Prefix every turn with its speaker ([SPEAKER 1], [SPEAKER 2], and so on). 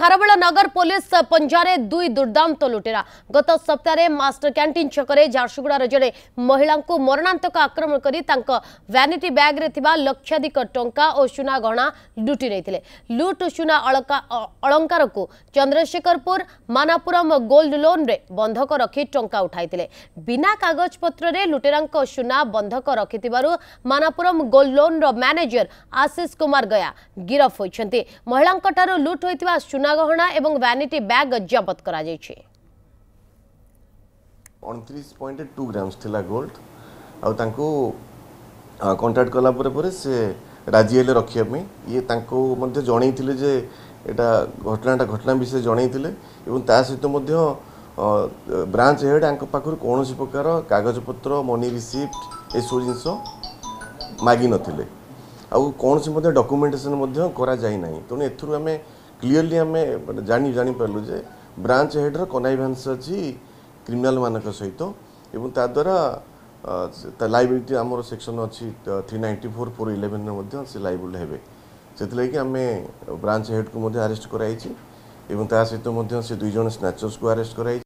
[SPEAKER 1] খারবাড়া নগর police পঞ্জারে দুই দুর্দান্ত লুটেরা গত সপ্তাহে মাস্টার ক্যান্টিন ছকরে ঝারসুগুড়ার জনে মহিলা মরণান্তক আক্রমণ করে তাঁক ভ্যানিটি ব্যাগ্রে থাকা লক্ষাধিক টঙ্কা ও সুনা গহনা লুটি নিয়ে লুট সুনা অলঙ্কারক চন্দ্রশেখরপুর মানাপুরম গোল্ড লোন্রে বন্ধক রক্ষি টঙ্কা উঠাই বিনা কাগজপত্রে লুটেরা সুনা বন্ধক রক্ষি মানাপুরম গোল্ড লোন্র ম্যানেজর আশিষ কুমার গয়া গিরফ হয়েছেন মহিলা লুট হয়ে সুনা সোনাগহনা এবং ভ্যানিটি ব্যাগ জবত করা যাইছে
[SPEAKER 2] অণতিরিশ পয়েন্ট টু গ্রামস লা গোল্ড আঙ্কু কন্টাক্ট কলা পরে পরে সে রাজি হলে রক্ষা ইয়ে তাঙ্কু মধ্যে জনাইলে যে এটা ঘটনাটা ঘটনা বিষয়ে জনাইলে এবং তা সহিত মধ্যে ব্রাঞ্চ হেড আঙ্ক পাখু কৌশি প্রকার কাগজপত্র মনি রিসিপ্ট এসব জিনিস মাগি নথিলে ଆଉ କୌଣସି ମଧ୍ୟ ଡକ୍ୟୁମେଣ୍ଟେସନ୍ ମଧ୍ୟ କରାଯାଇ ନାହିଁ ତେଣୁ ଏଥିରୁ ଆମେ କ୍ଲିଅରଲି ଆମେ ମାନେ ଜାଣି ଜାଣିପାରିଲୁ ଯେ ବ୍ରାଞ୍ଚ ହେଡ଼୍ର କନାଇଭାନ୍ସ ଅଛି କ୍ରିମିନାଲମାନଙ୍କ ସହିତ ଏବଂ ତାଦ୍ୱାରା ତା ଲାଇବିଲିଟି ଆମର ସେକ୍ସନ୍ ଅଛି ଥ୍ରୀ ନାଇଣ୍ଟି ଫୋର୍ ଫୋର୍ ଇଲେଭେନ୍ରେ ମଧ୍ୟ ସେ ଲାଇବୁଲ୍ ହେବେ ସେଥିଲାଗି ଆମେ ବ୍ରାଞ୍ଚ ହେଡ଼୍କୁ ମଧ୍ୟ ଆରେଷ୍ଟ କରାଯାଇଛି ଏବଂ ତା ସହିତ ମଧ୍ୟ ସେ ଦୁଇ ଜଣ ସ୍ନାଚର୍ସକୁ ଆରେଷ୍ଟ କରାଯାଇଛି